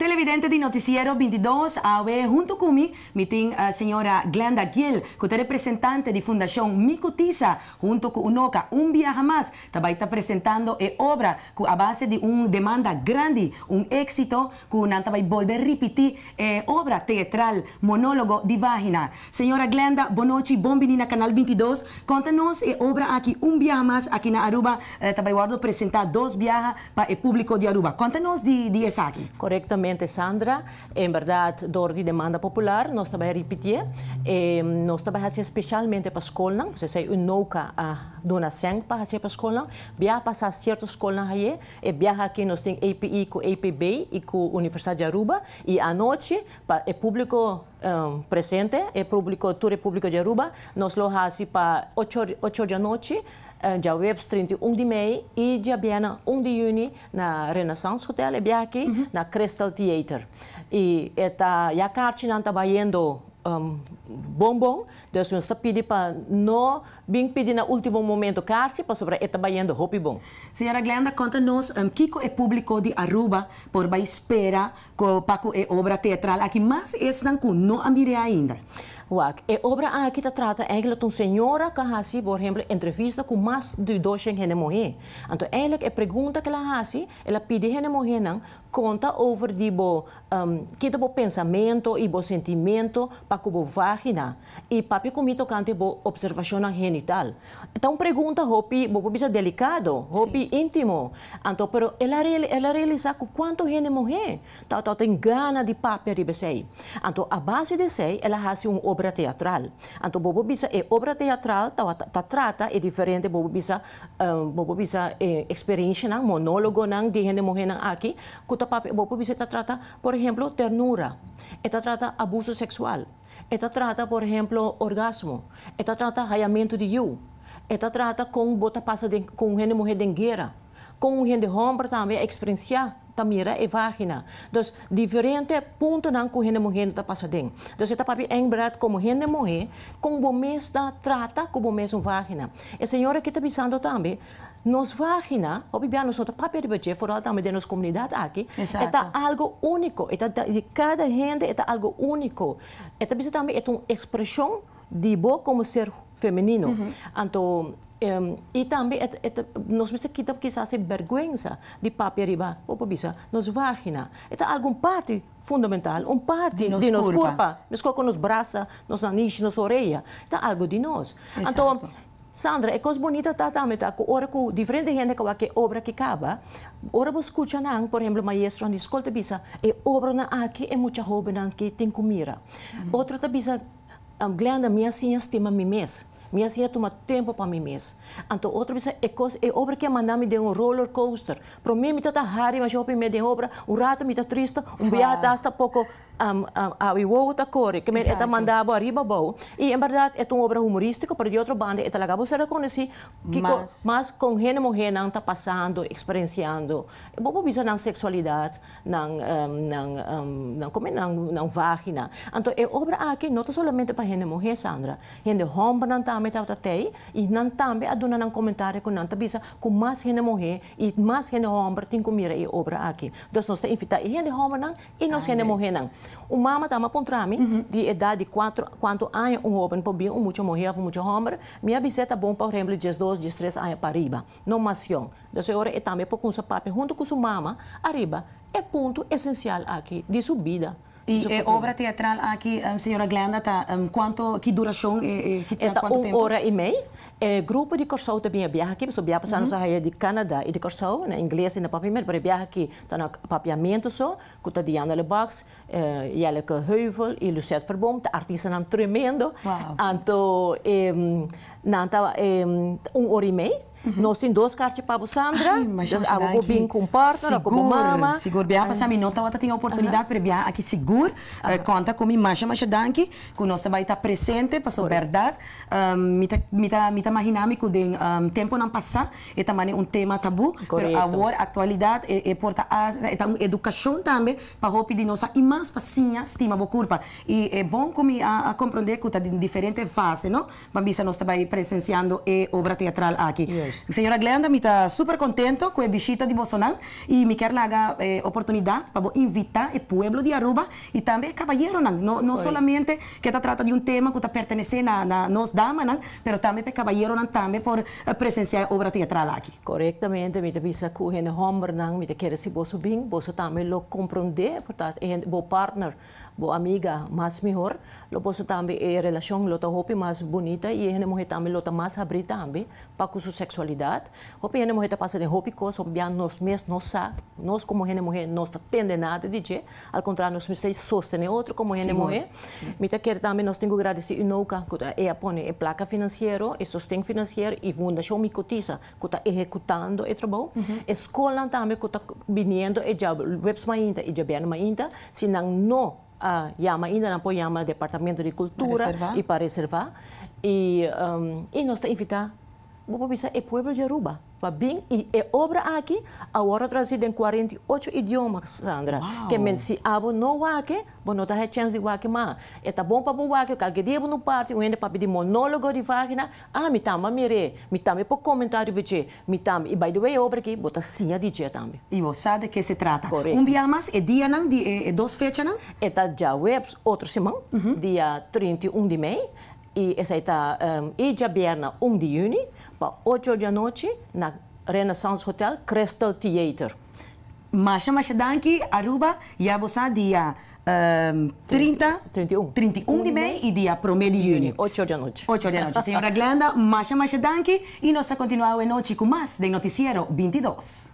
televidente de Noticiero 22 AB, e, junto mi mitin señora eh, señora Glenda Gill, que Giel, representante de fundación Mikotisa junto con UNOCA, un viaje más que está presentando eh, obra a base de un demanda grande, un éxito que va a volver a repetir eh, obra teatral Monólogo de Vagina. señora Glenda, bonochi bombinina Canal 22. Cuéntanos, nos obra aquí un Viaja más aquí en Aruba. va guardo presentar dos viajes para el público de Aruba. cuéntanos de, esa aquí correctamente Sandra. En verdad, Dordi demanda popular, nosotros a repetir, eh, nós também especialmente para a escola, porque un no nunca a dona Seng para hacer para a viaja para ciertas escuelas, allí, e eh, viaja aquí, nos tiene API con APB y con Universidad de Aruba, y anoche, para el público em, presente, el público, todo el público de Aruba, nos lo hace para 8 de la noche. Já vemos 31 de maio e dia bem, 1 de junho, na Renaissance Hotel, é e aqui, uhum. na Crystal Theater. E está a carta não está vendo um, bom, bom. Deus nos está pedindo para não vir pedir na último momento carta, para sobre está vendo hopi bom. Senhora Glenda, conta-nos, um, Kiko é público de Aruba, por vai espera, para que é obra teatral aqui, mas esse não é ainda. E la obra aquí trata de una señora que hace, por ejemplo, entrevista con más de dos mujeres. Entonces, la pregunta que la hace, ella pide a la conta over de bo um, que bo pensamento e bo sentimento para que bo vagina e papi comi tocante bo observação genital então pergunta hopi bo bisa delicado hopi sí. íntimo anto, pero ela real ela realiza com quanto gene morrer tal tal tem gana de papi ribe sei anto a base de sei ela faz um obra teatral anto bo bisa é obra teatral ta, ta, ta trata é diferente bo bisa um, bo bisa é, eh, experiência nang monólogo nang de gene morrer nang aqui puta papi, vos pues, esta trata, por ejemplo, ternura, esta trata abuso sexual, esta trata, por ejemplo, orgasmo, esta trata hallamiento de you, esta trata com bota pasa de, com gente mulher con com gente hombre también, experiencia también a vagina. entonces, diferente ponto não com gente mulher está passando. Entonces está papi em como gente mujer com o trata com mesmo vagina. E señor que está pensando también nos vagina, obviamente nosotros papel de budget, fora também de nuestra comunidade aqui. É algo único, es de cada gente é algo único. É também é uma expressão de vos como ser feminino. Uh um, e também é nós viste que se vergonha de papel riba ou pobisa nos vagina é algum parte fundamental um parte de nos, de nos culpa nos nos braça nos nariz nos orelha é algo de nós Exato. então Sandra, é coisa bonita tá também, tá? Com com diferente gente que que obra que acaba, agora você escuta não, por exemplo, maestro na escola te bisa, é obra na aqui é muita jovem aqui tem comida. Uhum. Mm-hmm. Outro te bisa, um, Glenda, minha senha estima mim mesmo. Minha senha toma tempo para mim mesmo. Então, outra vez, é, coisa, é obra que mandar me de um roller coaster. Para mim, me está raro, mas eu me de obra, um rato me está tota triste, um beata está pouco a wow ta que é, eta mandabo arriba bow e en verdad é una obra humorística pero de outro banda eta lagabo se reconoce que mas com gente mujer nan passando, experienciando bobo bisa nan sexualidad nan nan nan como nan nan vagina então é obra aqui não somente para gente mujer Sandra gente homem nan também ta tei e nan também aduna nan comentário com nan ta bisa com mais gente mujer e mais gente homem tem comida e obra aqui então nós te invita gente homem nan e nós gente mujer nan uma tá mata uma pontrami, uhum. de idade de 4 quanto anos um homem por bem, um muito mulher, um muito homem. Minha biseta bom, por exemplo, 12, 13 anos para riba. Nomação. Da senhora e também por com seu junto com sua mama, arriba. É ponto essencial aqui de sua vida. E é, obra teatral aqui, um, eh, senhora Glenda, tá, um, quanto, que duração, e, eh, que, tá, então, quanto uma tempo? hora e meia é grupo de Kosovo também viaja é aqui, porque viaja passando uhum. de Canadá e de Kosovo, na né? inglês tá eh, e na papimento, porque viaja aqui, está no papiamento só, que está de Anna Lebax, eh, Jelke Heuvel e Lucette Verbom, artista tremendo. Wow. Então, eh, nanta, tá, eh, um hora e meia, Uhum. Nostin dos para pabu Sandra, abu é bubin com porta, com mama. Sigur bia é. pa mim nota tem a oportunidade para bia aqui seguro eh, conta com mi masha masha danki, com nós também tá presente, passou verdade. Mita mita mita mahinami com tempo não passa, e é também um tema tabu, pero agora atualidade é porta a ah, educação também para roupa de nossa imãs passinha, estima boa curva. E é bom como a, ah, ah, compreender que está em diferentes fases, não? Bambisa nós estamos presenciando a obra teatral aqui. Señora Senhora Glenda, me está super contento con visita visita de Bolsonaro y me quer dar la eh, oportunidad para invitar al pueblo de Aruba y también caballero, los no no solamente que está trata de un tema que está a, nos damas, pero también também para caballeros también por eh, presenciar obra teatral aquí. Correctamente, me está que o homem, hombre, me quer que você bien, você também lo comprende portanto, é un buen partner boa amiga mejor lo puedo también eh, a lo lo hopi más bonita y a también lo lota más abrir también para su sexualidad sexualidade. Hopi mujer te pasa de hopi cosas bien nos mes no sa, nos como gente mujer não tende nada de al contrario nosotros nós mesmos sostene otro como gente mujer Mita que también nos tengo agradecer y nunca que ella pone a eh, placa financeira, e financiero y e mi cotiza que está ejecutando el trabajo Escola también que está viniendo e já webs y ya bien más mainta, se no uh, Yama, ainda não põe Yama, Departamento de Cultura, e para reservar. E, um, e nós te invitar, vou pensar, é Pueblo de Aruba. Maar bem, e obra aqui, agora trazida em 48 idiomas, Sandra. Wow. Que men se abo não wake, você não tem chance de wake mais É tá bom para bo wake, qualquer dia no parte, o ende para pedir monólogo de Wagner. Ah, me tama mire, me tama por comentário biche, me tama. E by the way, obra aqui, bota sim de dia também. E você sabe que se trata? Correto. Um dia mais, é dia não, é, é dois fechas não? É tá já web outro semana, uh -huh. dia 31 de maio. E essa é tá, um, e já berna 1 de junho para 8 de noite noche, Renaissance Hotel, Crystal Theater. Masha Masha Danki, Aruba, Yabosa, dia ehm, um, 30, 31. de maio e dia 1 de junho. 8 da noite. 8 da noite. Senhora Glenda, Masha Masha Danki e nós continuamos a noite com mais de Noticiero 22.